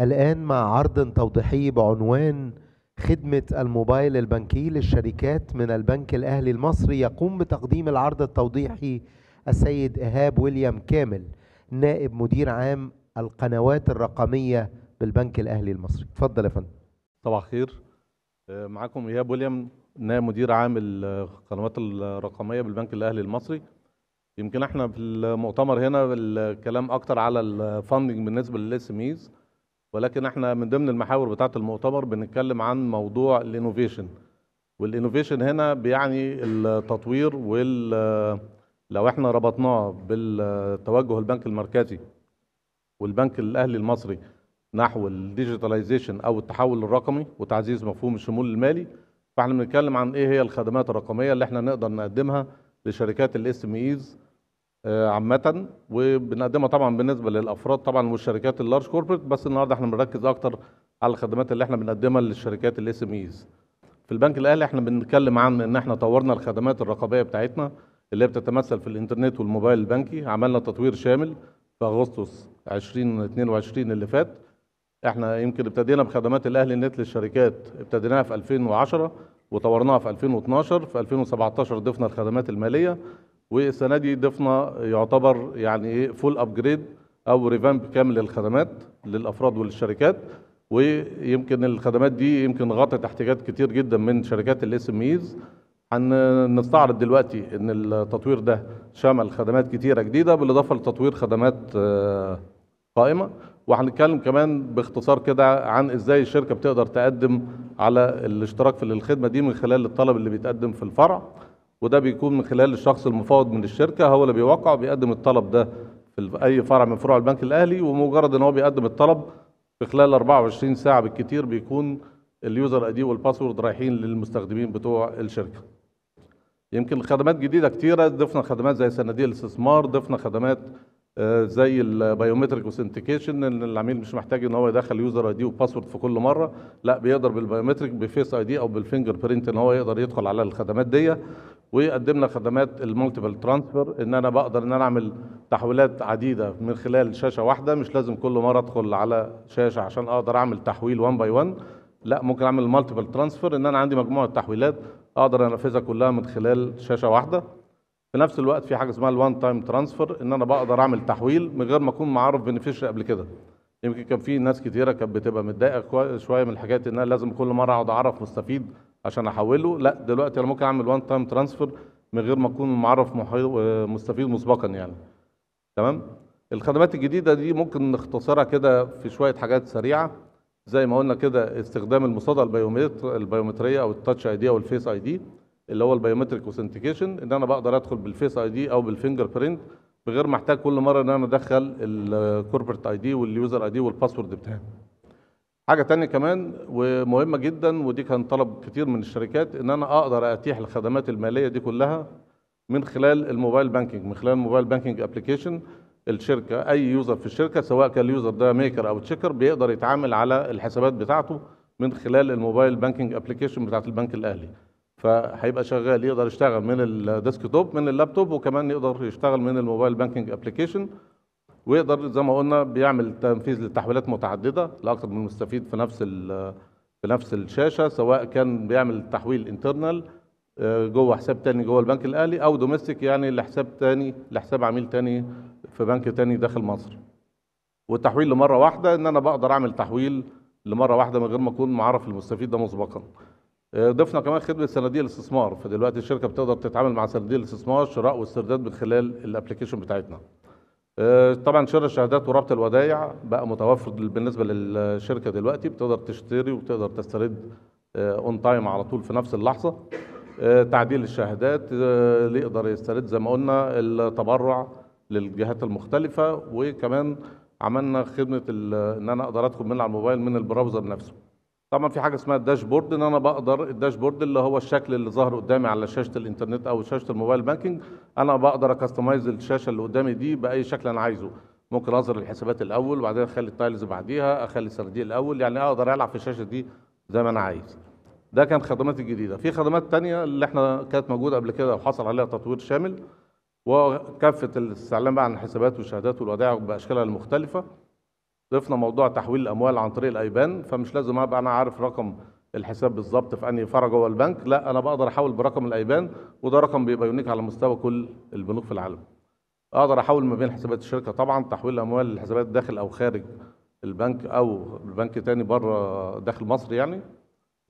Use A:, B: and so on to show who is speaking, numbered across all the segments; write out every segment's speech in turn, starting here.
A: الآن مع عرض توضيحي بعنوان خدمة الموبايل البنكي للشركات من البنك الأهلي المصري يقوم بتقديم العرض التوضيحي السيد إيهاب ويليام كامل نائب مدير عام القنوات الرقمية بالبنك الأهلي المصري اتفضل يا فندم صباح الخير آه، معاكم إيهاب ويليام نائب مدير عام القنوات الرقمية بالبنك الأهلي المصري يمكن احنا في المؤتمر هنا الكلام اكتر على الفاندنج بالنسبه للاس ام ايز ولكن احنا من ضمن المحاور بتاعه المؤتمر بنتكلم عن موضوع الانوفيشن والانوفيشن هنا بيعني التطوير وال لو احنا ربطناه بالتوجه البنك المركزي والبنك الاهلي المصري نحو الديجيتاليزيشن او التحول الرقمي وتعزيز مفهوم الشمول المالي فاحنا بنتكلم عن ايه هي الخدمات الرقميه اللي احنا نقدر نقدمها لشركات الاس ام ايز آه، عامة وبنقدمها طبعا بالنسبة للأفراد طبعا والشركات اللارج كوربريت بس النهارده احنا بنركز أكتر على الخدمات اللي احنا بنقدمها للشركات الاس ام ايز. في البنك الأهلي احنا بنتكلم عن إن احنا طورنا الخدمات الرقابية بتاعتنا اللي بتتمثل في الإنترنت والموبايل البنكي، عملنا تطوير شامل في أغسطس 2022 اللي فات. احنا يمكن ابتدينا بخدمات الأهلي النت للشركات ابتديناها في 2010 وطورناها في 2012 في 2017 ضفنا الخدمات المالية والسنه دي ضفنا يعتبر يعني ايه فول ابجريد او ريفامب كامل للخدمات للافراد وللشركات ويمكن الخدمات دي يمكن غطت احتياجات كتير جدا من شركات الاس ام ايز هنستعرض دلوقتي ان التطوير ده شمل خدمات كتيره جديده بالاضافه لتطوير خدمات آه، قائمه وهنتكلم كمان باختصار كده عن ازاي الشركه بتقدر تقدم على الاشتراك في الخدمه دي من خلال الطلب اللي بيتقدم في الفرع وده بيكون من خلال الشخص المفاوض من الشركه هو اللي بيوقع بيقدم الطلب ده في اي فرع من فروع البنك الاهلي ومجرد ان هو بيقدم الطلب في خلال 24 ساعه بالكتير بيكون اليوزر اي دي والباسورد رايحين للمستخدمين بتوع الشركه. يمكن خدمات جديده كتيره ضفنا خدمات زي صناديق الاستثمار ضفنا خدمات آه، زي البايومتريك اوثنتيكيشن ان العميل مش محتاج ان هو يدخل يوزر اي دي وباسورد في كل مره لا بيقدر بالبايومتريك بفيس اي دي او بالفينجر برينت ان هو يقدر يدخل على الخدمات دي وقدمنا خدمات المالتيبل ترانسفير ان انا بقدر ان انا اعمل تحويلات عديده من خلال شاشه واحده مش لازم كل مره ادخل على شاشه عشان اقدر اعمل تحويل 1 باي 1 لا ممكن اعمل مالتيبل ترانسفير ان انا عندي مجموعه تحويلات اقدر انفذها كلها من خلال شاشه واحده في نفس الوقت في حاجه اسمها الوان تايم ترانسفير ان انا بقدر اعمل تحويل من غير ما اكون معرف بنفيشري قبل كده يمكن كان في ناس كتيره كانت بتبقى متضايقه شويه من حكايه ان انا لازم كل مره اقعد اعرف مستفيد عشان احوله لا دلوقتي انا ممكن اعمل وان تايم ترانسفير من غير ما اكون معرف مستفيد مسبقا يعني تمام الخدمات الجديده دي ممكن نختصرها كده في شويه حاجات سريعه زي ما قلنا كده استخدام المصادقه البيومتريه او التاتش اي دي او الفيس اي دي اللي هو البيومتريك اوثنتيكيشن ان انا بقدر ادخل بالفيس اي دي او بالفينجر برنت بغير ما احتاج كل مره ان انا ادخل الكوربريت اي دي واليوزر اي دي والباسورد بتاعي حاجه تانية كمان ومهمه جدا ودي كان طلب كتير من الشركات ان انا اقدر اتيح الخدمات الماليه دي كلها من خلال الموبايل بانكينج من خلال الموبايل بانكينج ابلكيشن الشركه اي يوزر في الشركه سواء كان اليوزر ده ميكر او تشيكر بيقدر يتعامل على الحسابات بتاعته من خلال الموبايل بانكينج ابلكيشن بتاعت البنك الاهلي فهيبقى شغال يقدر يشتغل من الديسكتوب من اللابتوب وكمان يقدر يشتغل من الموبايل بانكينج ابلكيشن ويقدر زي ما قلنا بيعمل تنفيذ لتحويلات متعدده لاكثر من مستفيد في نفس في نفس الشاشه سواء كان بيعمل تحويل انترنال آه، جوه حساب تاني جوه البنك الاهلي او دوميستيك يعني لحساب تاني لحساب عميل تاني في بنك تاني داخل مصر. والتحويل لمره واحده ان انا بقدر اعمل تحويل لمره واحده من غير ما اكون معرف المستفيد ده مسبقا. آه، ضفنا كمان خدمه صناديق الاستثمار فدلوقتي الشركه بتقدر تتعامل مع صناديق الاستثمار شراء واسترداد من خلال الابلكيشن بتاعتنا آه، طبعا شراء الشهادات وربط الودايع بقى متوفر بالنسبه للشركه دلوقتي بتقدر تشتري وتقدر تسترد اون آه، تايم على طول في نفس اللحظه تعديل الشهادات اللي يقدر يسترد زي ما قلنا التبرع للجهات المختلفه وكمان عملنا خدمه ان انا اقدر ادخل من على الموبايل من البراوزر نفسه طبعا في حاجه اسمها الداشبورد ان انا بقدر الداشبورد اللي هو الشكل اللي ظاهر قدامي على شاشه الانترنت او شاشه الموبايل بانكينج انا بقدر اكستمايز الشاشه اللي قدامي دي باي شكل انا عايزه ممكن اظهر الحسابات الاول وبعدين اخلي التايلز بعديها اخلي الصناديق الاول يعني اقدر العب في الشاشه دي زي ما انا عايز ده كان خدمات الجديده في خدمات تانية اللي احنا كانت موجوده قبل كده وحصل عليها تطوير شامل وكافه الاستعلام بقى عن الحسابات والشهادات والودائع باشكالها المختلفه ضفنا موضوع تحويل الاموال عن طريق الايبان فمش لازم ابقى انا عارف رقم الحساب بالظبط في انهي فرع جوه البنك لا انا بقدر احول برقم الايبان وده رقم بيبقى يونيك على مستوى كل البنوك في العالم اقدر احول ما بين حسابات الشركه طبعا تحويل الاموال لحسابات داخل او خارج البنك او البنك تاني بره داخل مصر يعني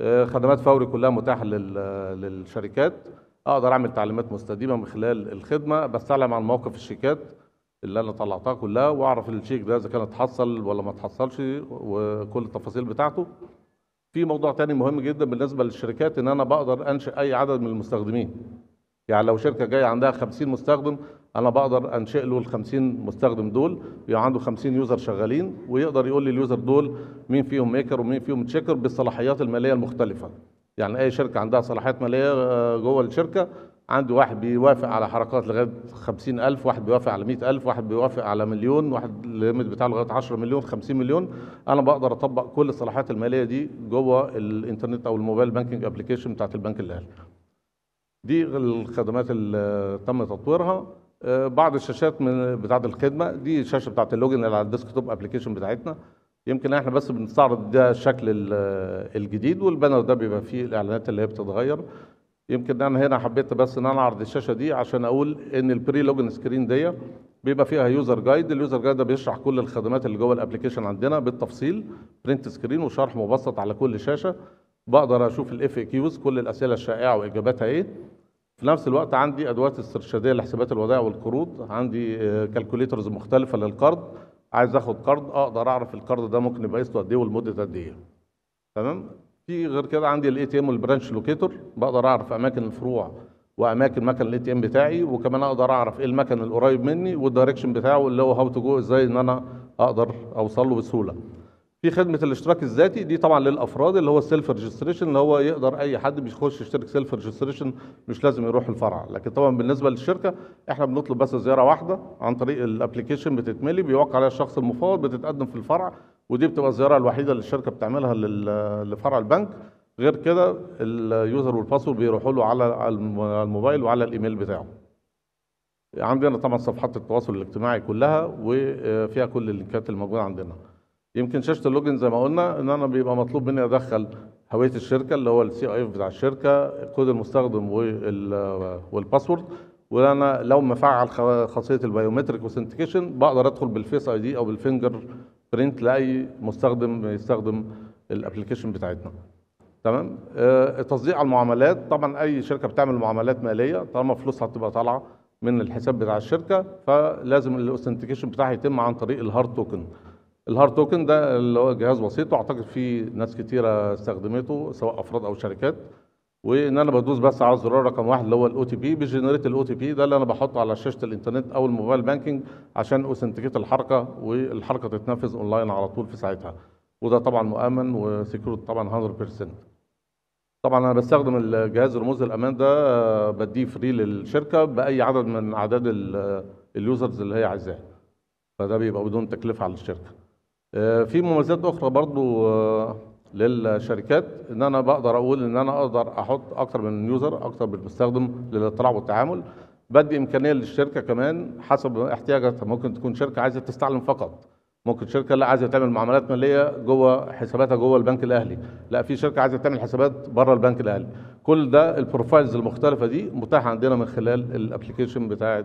A: آه، خدمات فوري كلها متاحه للشركات اقدر اعمل تعليمات مستديمه من خلال الخدمه بستعلم عن موقف الشيكات اللي انا طلعتها كلها واعرف الشيك ده اذا كان اتحصل ولا ما اتحصلش وكل التفاصيل بتاعته في موضوع تاني مهم جدا بالنسبه للشركات ان انا بقدر انشئ اي عدد من المستخدمين يعني لو شركه جايه عندها 50 مستخدم انا بقدر انشئ له ال 50 مستخدم دول يبقى عنده 50 يوزر شغالين ويقدر يقول لي اليوزر دول مين فيهم ميكر ومين فيهم تشيكر بالصلاحيات الماليه المختلفه يعني اي شركه عندها صلاحيات ماليه آه، جوه الشركه عنده واحد بيوافق على حركات لغايه 50000 واحد بيوافق على 100000 واحد بيوافق على مليون واحد الليمت بتاعه لغايه 10 مليون 50 مليون انا بقدر اطبق كل الصلاحيات الماليه دي جوه الانترنت او الموبايل بانكينج ابلكيشن بتاعت البنك الاهلي دي الخدمات اللي تم تطويرها آه، بعض الشاشات من بتاعه الخدمه دي الشاشه بتاعه اللوجن اللي على الديسكتوب ابلكيشن بتاعتنا يمكن احنا بس بنستعرض ده الشكل الجديد والبانر ده بيبقى فيه الاعلانات اللي هي بتتغير يمكن انا هنا حبيت بس ان انا اعرض الشاشه دي عشان اقول ان البري لوجن سكرين دي بيبقى فيها يوزر جايد اليوزر جايد ده بيشرح كل الخدمات اللي جوه الابلكيشن عندنا بالتفصيل برنت سكرين وشرح مبسط على كل شاشه بقدر اشوف الاف اي كيوز كل الاسئله الشائعه واجاباتها ايه في نفس الوقت عندي ادوات استرشاديه لحسابات الودائع والقروض عندي كالكوليترز آه، مختلفه للقرض عايز اخد قرض اقدر اعرف القرض ده ممكن يبقى قيمته قد ايه ولمده قد ايه تمام في غير كده عندي الاي تي ام والبرانش لوكيتور بقدر اعرف اماكن الفروع واماكن مكان الاي تي ام بتاعي وكمان اقدر اعرف ايه المكان القريب مني والدايركشن بتاعه اللي هو هاو تو جو ازاي ان انا اقدر اوصل له بسهوله في خدمه الاشتراك الذاتي دي طبعا للافراد اللي هو السيلف ريجستريشن اللي هو يقدر اي حد بيخش يشترك سيلف ريجستريشن مش لازم يروح الفرع لكن طبعا بالنسبه للشركه احنا بنطلب بس زياره واحده عن طريق الابلكيشن بتتملي بيوقع عليها الشخص المفاوض بتتقدم في الفرع ودي بتبقى الزياره الوحيده اللي الشركه بتعملها لفرع البنك غير كده اليوزر والباسورد بيروحوا له على الموبايل وعلى الايميل بتاعه عندنا طبعا صفحات التواصل الاجتماعي كلها وفيها كل اللينكات الموجوده عندنا يمكن شاشه اللوجن زي ما قلنا ان انا بيبقى مطلوب مني ادخل هويه الشركه اللي هو السي اي اف بتاع الشركه كود المستخدم والباسورد وانا لو مفعل خاصيه البايومتريك اوثنتيكيشن بقدر ادخل بالفيس اي دي او بالفينجر برنت لاي مستخدم يستخدم الابلكيشن بتاعتنا تمام آه، التصديق على المعاملات طبعا اي شركه بتعمل معاملات ماليه طالما فلوسها بتبقى طالعه من الحساب بتاع الشركه فلازم الاوثنتيكيشن بتاعها يتم عن طريق الهارد توكن الهارد توكن ده اللي هو جهاز بسيط واعتقد في ناس كتيره استخدمته سواء افراد او شركات وان انا بدوس بس على زرار رقم واحد اللي هو الاو تي بي بيجنريت الاو تي بي ده اللي انا بحطه على شاشه الانترنت او الموبايل بانكينج عشان اوثنتيكيت الحركه والحركه تتنفذ اونلاين على طول في ساعتها وده طبعا مؤمن وسكيور طبعا 100% طبعا انا بستخدم الجهاز رموز الامان ده آه، بديه فري للشركه باي عدد من اعداد اليوزرز آه، اللي هي عايزاه فده بيبقى بدون تكلفه على الشركه آه، في مميزات اخرى برضو للشركات ان انا بقدر اقول ان انا اقدر احط اكتر من يوزر اكتر من مستخدم للاطلاع والتعامل بدي امكانيه للشركه كمان حسب احتياجاتها ممكن تكون شركه عايزه تستعلم فقط ممكن شركه لا عايزه تعمل معاملات ماليه جوه حساباتها جوه البنك الاهلي لا في شركه عايزه تعمل حسابات بره البنك الاهلي كل ده البروفايلز المختلفه دي متاحه عندنا من خلال الابلكيشن بتاعه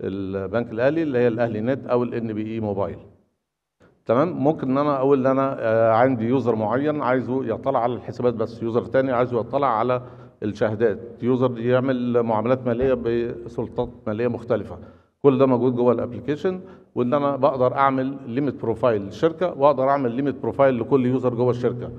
A: البنك الاهلي اللي هي الاهلي نت او الان بي اي موبايل تمام ممكن ان انا اقول ان انا آه، عندي يوزر معين عايزه يطلع على الحسابات بس يوزر تاني عايزه يطلع على الشهادات يوزر يعمل معاملات ماليه بسلطات ماليه مختلفه كل ده موجود جوه الابلكيشن وان انا بقدر اعمل ليميت بروفايل للشركه واقدر اعمل ليميت بروفايل لكل يوزر جوه الشركه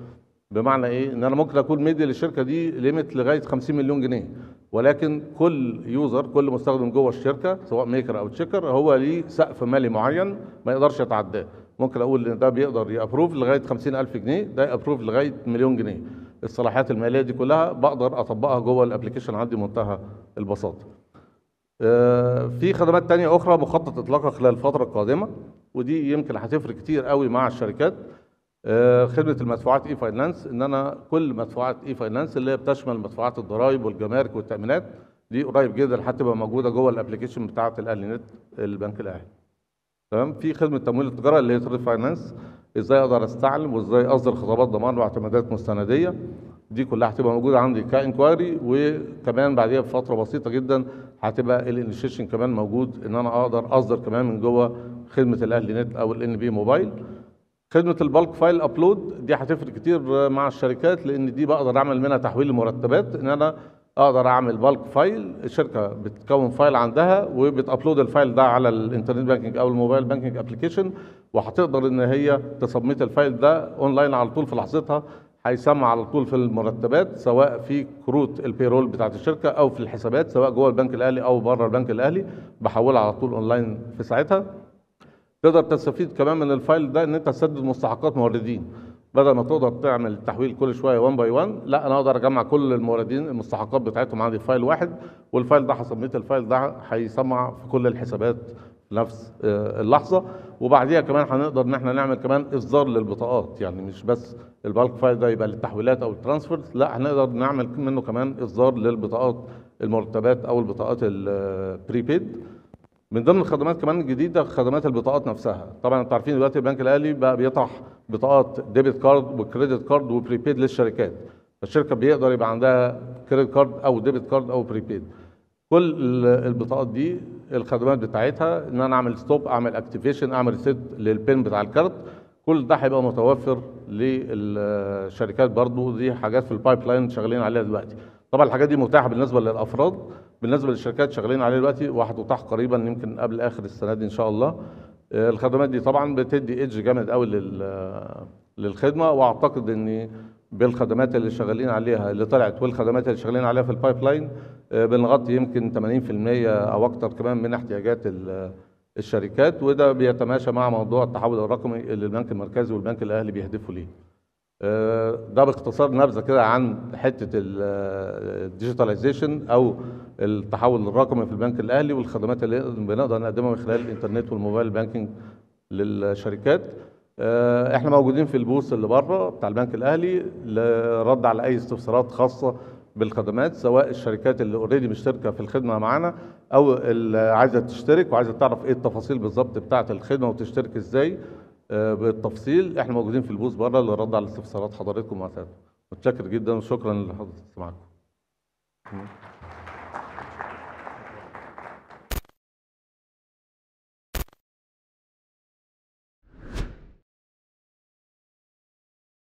A: بمعنى ايه ان انا ممكن اكون مدي للشركه دي ليميت لغايه 50 مليون جنيه ولكن كل يوزر كل مستخدم جوه الشركه سواء ميكر او تشيكر هو ليه سقف مالي معين ما يقدرش يتعداه ممكن اقول ان ده بيقدر يابروف لغايه 50000 جنيه ده ابروف لغايه مليون جنيه الصلاحيات الماليه دي كلها بقدر اطبقها جوه الابلكيشن عندي بمنتهى البساطه آه، في خدمات تانية أخرى مخطط إطلاقها خلال الفترة القادمة ودي يمكن هتفرق كتير قوي مع الشركات آه، خدمة المدفوعات إي فاينانس إن أنا كل مدفوعات إي فاينانس اللي هي بتشمل مدفوعات الضرايب والجمارك والتأمينات دي قريب جدا هتبقى موجودة جوه الأبلكيشن بتاعة الأهلي نت البنك الأهلي تمام في خدمه تمويل التجاره اللي هي تريد فاينانس ازاي اقدر استعلم وازاي اصدر خطابات ضمان واعتمادات مستنديه دي كلها هتبقى موجوده عندي كانكوايري وكمان بعديها بفتره بسيطه جدا هتبقى الانيشيشن كمان موجود ان انا اقدر اصدر كمان من جوه خدمه الاهلي نت او الان بي موبايل خدمه البلك فايل ابلود دي هتفرق كتير مع الشركات لان دي بقدر اعمل منها تحويل المرتبات ان انا اقدر اعمل بالك فايل الشركه بتكون فايل عندها وبتابلود الفايل ده على الانترنت بانكينج او الموبايل بانكينج ابلكيشن وهتقدر ان هي تسميت الفايل ده اونلاين على طول في لحظتها هيسمع على طول في المرتبات سواء في كروت البيرول بتاعه الشركه او في الحسابات سواء جوه البنك الاهلي او بره البنك الاهلي بحولها على طول اونلاين في ساعتها تقدر تستفيد كمان من الفايل ده ان انت تسدد مستحقات موردين بدل ما تقدر تعمل تحويل كل شويه 1 باي 1 لا انا اقدر اجمع كل الموردين المستحقات بتاعتهم عندي في فايل واحد والفايل ده حسميت الفايل ده هيسمع في كل الحسابات نفس آه، اللحظه وبعديها كمان هنقدر ان احنا نعمل كمان اصدار للبطاقات يعني مش بس البالك فايل ده يبقى للتحويلات او الترانسفيرز لا هنقدر نعمل منه كمان اصدار للبطاقات المرتبات او البطاقات البريبيد آه، من ضمن الخدمات كمان الجديده خدمات البطاقات نفسها طبعا انتوا عارفين دلوقتي البنك الاهلي بقى بيطرح بطاقات ديبت كارد وكريدت كارد وبريبيد للشركات الشركه بيقدر يبقى عندها كريدت كارد او ديبت كارد او بريبيد كل البطاقات دي الخدمات بتاعتها ان انا اعمل ستوب اعمل اكتيفيشن اعمل ريسيت للبين بتاع الكارت كل ده هيبقى متوفر للشركات برضو دي حاجات في البايب لاين شغالين عليها دلوقتي طبعا الحاجات دي متاحه بالنسبه للافراد بالنسبه للشركات شغالين عليه دلوقتي وهتتاح قريبا يمكن قبل اخر السنه دي ان شاء الله آه، الخدمات دي طبعا بتدي ايدج جامد قوي آه، للخدمه واعتقد ان بالخدمات اللي شغالين عليها اللي طلعت والخدمات اللي شغالين عليها في البايب آه، لاين بنغطي يمكن 80% او اكتر كمان من احتياجات الشركات وده بيتماشى مع موضوع التحول الرقمي اللي البنك المركزي والبنك الاهلي بيهدفوا ليه آه، ده باختصار نبذه كده عن حته آه، الديجيتاليزيشن او التحول الرقمي في البنك الاهلي والخدمات اللي بنقدر نقدمها من خلال الانترنت والموبايل بانكينج للشركات آه، احنا موجودين في البوث اللي بره بتاع البنك الاهلي لرد على اي استفسارات خاصه بالخدمات سواء الشركات اللي اوريدي مشتركه في الخدمه معانا او اللي عايزه تشترك وعايزه تعرف ايه التفاصيل بالظبط بتاعه الخدمه وتشترك ازاي آه، بالتفصيل احنا موجودين في البوز بره للرد على استفسارات حضراتكم واساتذتكم متشكر جدا وشكرا لحضرتك معاكم